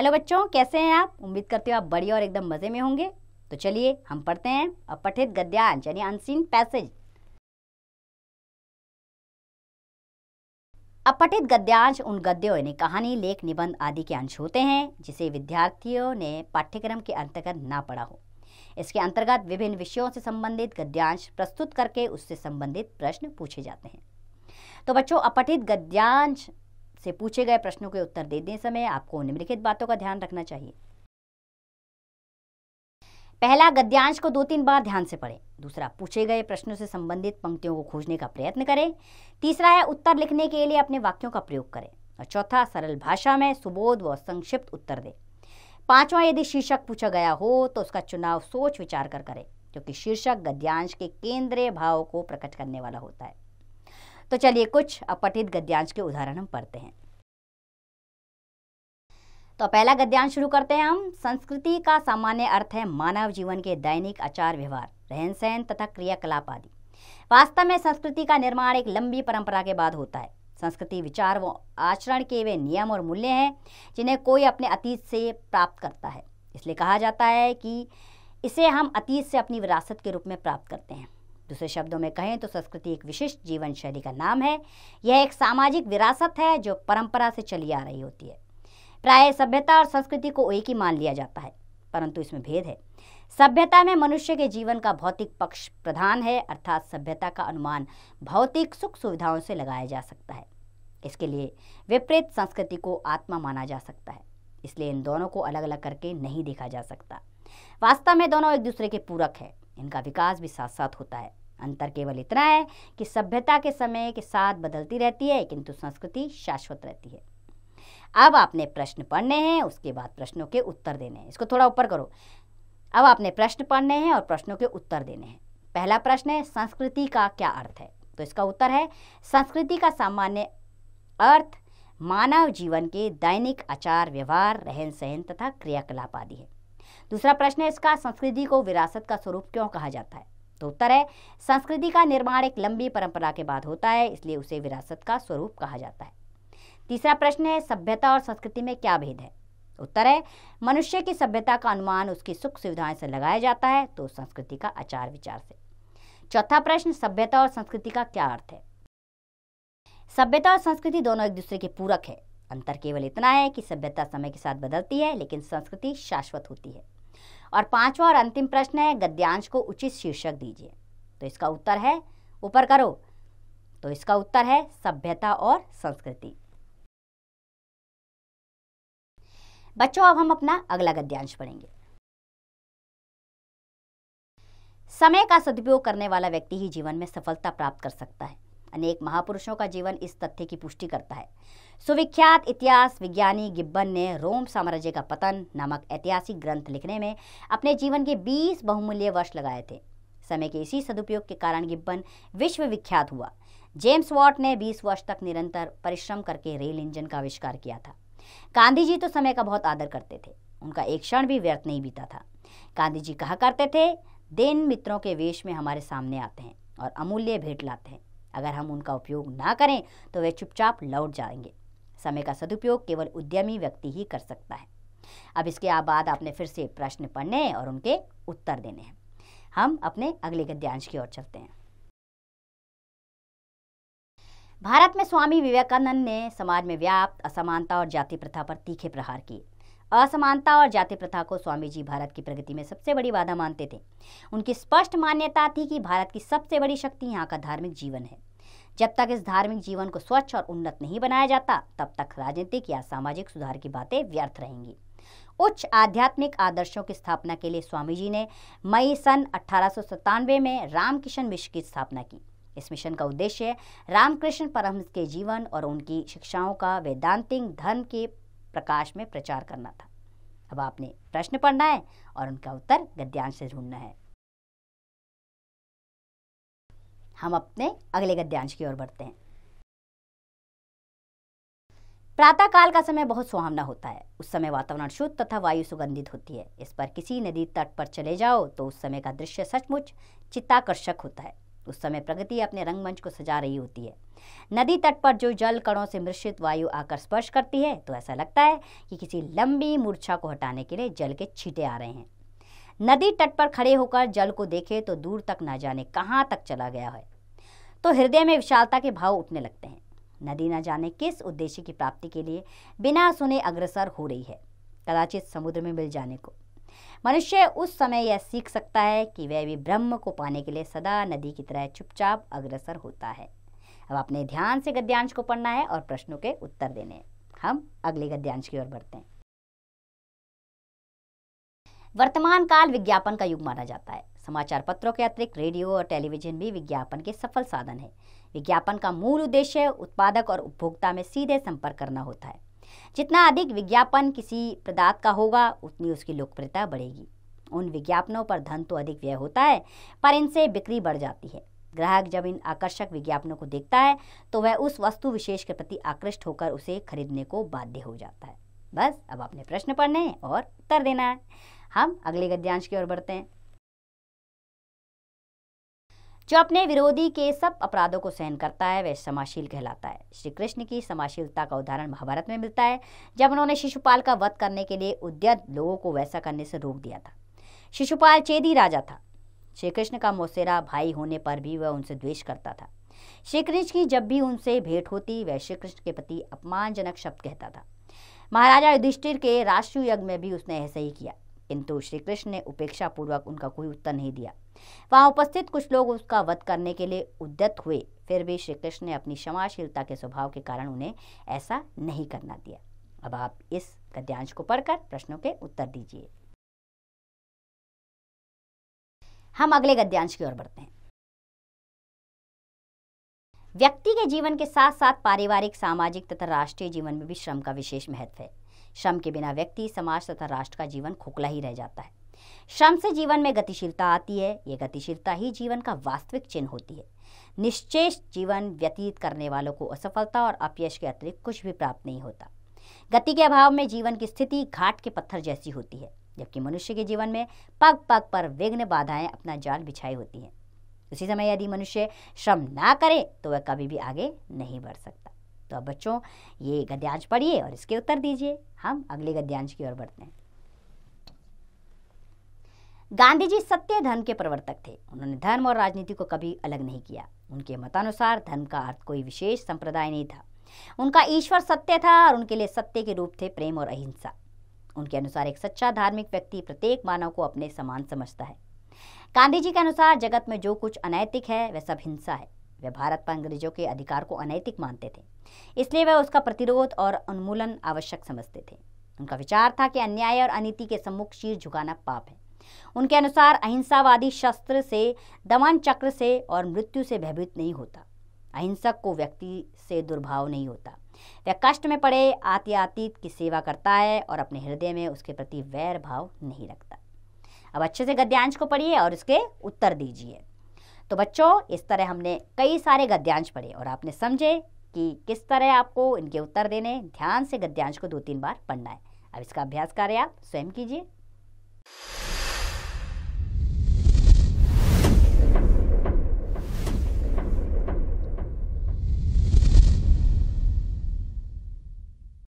hello बच्चों कैसे हैं आप उम्मीद करते हो आप बढ़िया और एकदम मज़े में होंगे तो चलिए हम पढ़ते हैं अपठित गद्यांश यानी अनसीन पैसेज अपठित गद्यांश उन गद्यों यानी कहानी लेख निबंध आदि के अंश होते हैं जिसे विद्यार्थियों ने पाठ्यक्रम के अंतर्गत ना पढ़ा हो इसके अंतर्गत विभिन्न विषयों से संबंधित गद्यांश प्रस्तुत करके उससे संबंधित प्रश्न पूछे जाते हैं तो बच्चों अपठित गद्यांश से पूछे गए प्रश्नों के उत्तर देते समय आपको निम्नलिखित बातों का ध्यान रखना चाहिए पहला गद्यांश को दो तीन बार ध्यान से पढ़ें दूसरा पूछे गए प्रश्नों से संबंधित पंक्तियों को खोजने का प्रयत्न करें तीसरा है उत्तर लिखने के लिए अपने वाक्यों का प्रयोग करें और चौथा सरल भाषा में सुबोध व संक्षिप्त उत्तर दें पांचवा यदि शीर्षक पूछा गया हो तो उसका चुनाव सोच विचार कर करें क्योंकि शीर्षक गद्यांश के केंद्रीय भाव को प्रकट करने वाला होता है तो चलिए कुछ अपठित गद्यांश के उदाहरण हम पढ़ते हैं तो पहला गद्यांश शुरू करते हैं हम संस्कृति का सामान्य अर्थ है मानव जीवन के दैनिक आचार व्यवहार रहन सहन तथा क्रियाकलाप आदि वास्तव में संस्कृति का निर्माण एक लंबी परंपरा के बाद होता है संस्कृति विचार व आचरण के वे नियम और मूल्य हैं जिन्हें कोई अपने अतीत से प्राप्त करता है इसलिए कहा जाता है कि इसे हम अतीत से अपनी विरासत के रूप में प्राप्त करते हैं दूसरे शब्दों में कहें तो संस्कृति एक विशिष्ट जीवन शैली का नाम है यह एक सामाजिक विरासत है जो परंपरा से चली आ रही होती है प्राय सभ्यता और संस्कृति को एक ही मान लिया जाता है परंतु इसमें भेद है सभ्यता में मनुष्य के जीवन का भौतिक पक्ष प्रधान है अर्थात सभ्यता का अनुमान भौतिक सुख सुविधाओं से लगाया जा सकता है इसके लिए विपरीत संस्कृति को आत्मा माना जा सकता है इसलिए इन दोनों को अलग अलग करके नहीं देखा जा सकता वास्तव में दोनों एक दूसरे के पूरक है इनका विकास भी साथ साथ होता है अंतर केवल इतना है कि सभ्यता के समय के साथ बदलती रहती है किंतु संस्कृति शाश्वत रहती है अब आपने प्रश्न पढ़ने हैं उसके बाद प्रश्नों के उत्तर देने हैं इसको थोड़ा ऊपर करो अब आपने प्रश्न पढ़ने हैं और प्रश्नों के उत्तर देने हैं पहला प्रश्न है संस्कृति का क्या अर्थ है तो इसका उत्तर है संस्कृति का सामान्य अर्थ मानव जीवन के दैनिक आचार व्यवहार रहन सहन तथा क्रियाकलाप आदि है दूसरा प्रश्न है इसका संस्कृति को विरासत का स्वरूप क्यों कहा जाता है तो उत्तर है संस्कृति का निर्माण एक लंबी परंपरा के बाद होता है इसलिए उसे विरासत का स्वरूप कहा जाता है तीसरा प्रश्न है सभ्यता और संस्कृति में क्या भेद है उत्तर है मनुष्य की सभ्यता का अनुमान उसकी सुख सुविधाएं से लगाया जाता है तो संस्कृति का आचार विचार से चौथा प्रश्न सभ्यता और संस्कृति का क्या अर्थ है सभ्यता और संस्कृति दोनों एक दूसरे के पूरक है अंतर केवल इतना है कि सभ्यता समय के साथ बदलती है लेकिन संस्कृति शाश्वत होती है और पांचवा और अंतिम प्रश्न है गद्यांश को उचित शीर्षक दीजिए तो इसका उत्तर है ऊपर करो तो इसका उत्तर है सभ्यता और संस्कृति बच्चों अब हम अपना अगला गद्यांश पढ़ेंगे समय का सदुपयोग करने वाला व्यक्ति ही जीवन में सफलता प्राप्त कर सकता है अनेक महापुरुषों का जीवन इस तथ्य की पुष्टि करता है सुविख्यात इतिहास विज्ञानी गिब्बन ने रोम साम्राज्य का पतन नामक ऐतिहासिक ग्रंथ लिखने में अपने जीवन के 20 बहुमूल्य वर्ष लगाए थे समय के इसी सदुपयोग के कारण गिब्बन विश्वविख्यात हुआ जेम्स वॉट ने 20 वर्ष तक निरंतर परिश्रम करके रेल इंजन का आविष्कार किया था गांधी जी तो समय का बहुत आदर करते थे उनका एक क्षण भी व्यर्थ नहीं बीता था गांधी जी कहा करते थे दिन मित्रों के वेश में हमारे सामने आते हैं और अमूल्य भेंट लाते हैं अगर हम उनका उपयोग ना करें तो वे चुपचाप लौट जाएंगे समय का सदुपयोग केवल उद्यमी व्यक्ति ही कर सकता है अब इसके बाद आपने फिर से प्रश्न पढ़ने और उनके उत्तर देने हैं हम अपने अगले गद्यांश की ओर चलते हैं भारत में स्वामी विवेकानंद ने समाज में व्याप्त असमानता और जाति प्रथा पर तीखे प्रहार किए असमानता और जाति प्रथा को स्वामी जी भारत की प्रगति में सबसे बड़ी बाधा मानते थे उनकी स्पष्ट मान्यता थी कि भारत की सबसे बड़ी शक्ति यहाँ का धार्मिक जीवन है जब तक इस धार्मिक जीवन को स्वच्छ और उन्नत नहीं बनाया जाता तब तक राजनीतिक या सामाजिक सुधार की बातें व्यर्थ रहेंगी उच्च आध्यात्मिक आदर्शों की स्थापना के लिए स्वामी जी ने मई सन अठारह में रामकिशन मिश्र की स्थापना की इस मिशन का उद्देश्य रामकृष्ण परमहंस के जीवन और उनकी शिक्षाओं का वेदांतिक धर्म के प्रकाश में प्रचार करना था अब आपने प्रश्न पढ़ना है और उनका उत्तर गद्यांश से ढूंढना है हम अपने अगले गद्यांश की ओर बढ़ते हैं प्रातः काल का समय बहुत सुहावना होता है उस समय वातावरण शुद्ध तथा वायु सुगंधित होती है इस पर किसी नदी तट पर चले जाओ तो उस समय का दृश्य सचमुच चित्ताकर्षक होता है उस समय प्रगति अपने रंगमंच को सजा रही होती है नदी तट पर जो जल कणों से मिश्रित वायु आकर स्पर्श करती है तो ऐसा लगता है कि किसी लंबी मूर्छा को हटाने के लिए जल के छींटे आ रहे हैं नदी तट पर खड़े होकर जल को देखे तो दूर तक ना जाने कहाँ तक चला गया है तो हृदय में विशालता के भाव उठने लगते हैं नदी न जाने किस उद्देश्य की प्राप्ति के लिए बिना सुने अग्रसर हो रही है कदाचित समुद्र में मिल जाने को मनुष्य उस समय यह सीख सकता है कि वह भी ब्रह्म को पाने के लिए सदा नदी की तरह चुपचाप अग्रसर होता है अब अपने ध्यान से गद्यांश को पढ़ना है और प्रश्नों के उत्तर देने हैं हम अगले गद्यांश की ओर बढ़ते हैं वर्तमान काल विज्ञापन का युग माना जाता है समाचार पत्रों के अतिरिक्त रेडियो और टेलीविजन भी विज्ञापन के सफल साधन है विज्ञापन का मूल उद्देश्य उत्पादक और उपभोक्ता में सीधे संपर्क करना होता है जितना अधिक विज्ञापन किसी पदार्थ का होगा उतनी उसकी लोकप्रियता बढ़ेगी उन विज्ञापनों पर धन तो अधिक व्यय होता है पर इनसे बिक्री बढ़ जाती है ग्राहक जब इन आकर्षक विज्ञापनों को देखता है तो वह उस वस्तु विशेष के प्रति आकृष्ट होकर उसे खरीदने को बाध्य हो जाता है बस अब अपने प्रश्न पढ़ने हैं और उत्तर देना है हम अगले गद्यांश की ओर बढ़ते हैं जो अपने विरोधी के सब अपराधों को सहन करता है वह समाशील कहलाता है श्री कृष्ण की समाशीलता का उदाहरण महाभारत में मिलता है जब उन्होंने शिशुपाल का वध करने के लिए उद्यत लोगों को वैसा करने से रोक दिया था शिशुपाल चेदी राजा था श्री कृष्ण का मोसेरा भाई होने पर भी वह उनसे द्वेष करता था श्री कृष्ण की जब भी उनसे भेंट होती वह श्री कृष्ण के प्रति अपमानजनक शब्द कहता था महाराजा युधिष्ठिर के राष्ट्रीय यज्ञ में भी उसने ऐसा ही किया किंतु श्री कृष्ण ने उपेक्षा पूर्वक उनका कोई उत्तर नहीं दिया वहां उपस्थित कुछ लोग उसका वध करने के लिए उद्यत हुए फिर भी श्री कृष्ण ने अपनी क्षमाशीलता के स्वभाव के कारण उन्हें ऐसा नहीं करना दिया अब आप इस गद्यांश को पढ़कर प्रश्नों के उत्तर दीजिए हम अगले गद्यांश की ओर बढ़ते हैं व्यक्ति के जीवन के साथ साथ पारिवारिक सामाजिक तथा राष्ट्रीय जीवन में भी श्रम का विशेष महत्व है श्रम के बिना व्यक्ति समाज तथा राष्ट्र का जीवन खोखला ही रह जाता है श्रम से जीवन में गतिशीलता आती है ये गतिशीलता ही जीवन का वास्तविक चिन्ह होती है निश्चेष जीवन व्यतीत करने वालों को असफलता और अपयश के अतिरिक्त कुछ भी प्राप्त नहीं होता गति के अभाव में जीवन की स्थिति घाट के पत्थर जैसी होती है जबकि मनुष्य के जीवन में पग पग पर विघ्न बाधाएं अपना जाल बिछाई होती हैं उसी समय यदि मनुष्य श्रम ना करे तो वह कभी भी आगे नहीं बढ़ सकता तो अब बच्चों ये गद्यांश पढ़िए और इसके उत्तर दीजिए हम अगले गद्यांश की ओर बढ़ते हैं गांधी जी सत्य धर्म के प्रवर्तक थे उन्होंने धर्म और राजनीति को कभी अलग नहीं किया उनके मतानुसार धर्म का अर्थ कोई विशेष संप्रदाय नहीं था उनका ईश्वर सत्य था और उनके लिए सत्य के रूप थे प्रेम और अहिंसा उनके अनुसार एक सच्चा धार्मिक व्यक्ति प्रत्येक मानव को अपने समान समझता है गांधी जी के अनुसार जगत में जो कुछ अनैतिक है वह सब हिंसा है वे भारत पर अंग्रेजों के अधिकार को अनैतिक मानते थे इसलिए वह उसका प्रतिरोध और उन्मूलन आवश्यक समझते थे उनका विचार था कि अन्याय और अनिति के सम्मुख शीर झुकाना पाप है उनके अनुसार अहिंसावादी शस्त्र से दमन चक्र से और मृत्यु से भयभीत नहीं होता अहिंसक को व्यक्ति से दुर्भाव नहीं होता वह कष्ट में पड़े आतियातीत की सेवा करता है और अपने हृदय में उसके प्रति वैर भाव नहीं रखता अब अच्छे से गद्यांश को पढ़िए और इसके उत्तर दीजिए तो बच्चों इस तरह हमने कई सारे गद्यांश पढ़े और आपने समझे कि किस तरह आपको इनके उत्तर देने ध्यान से गद्यांश को दो तीन बार पढ़ना है अब इसका अभ्यास कार्य आप स्वयं कीजिए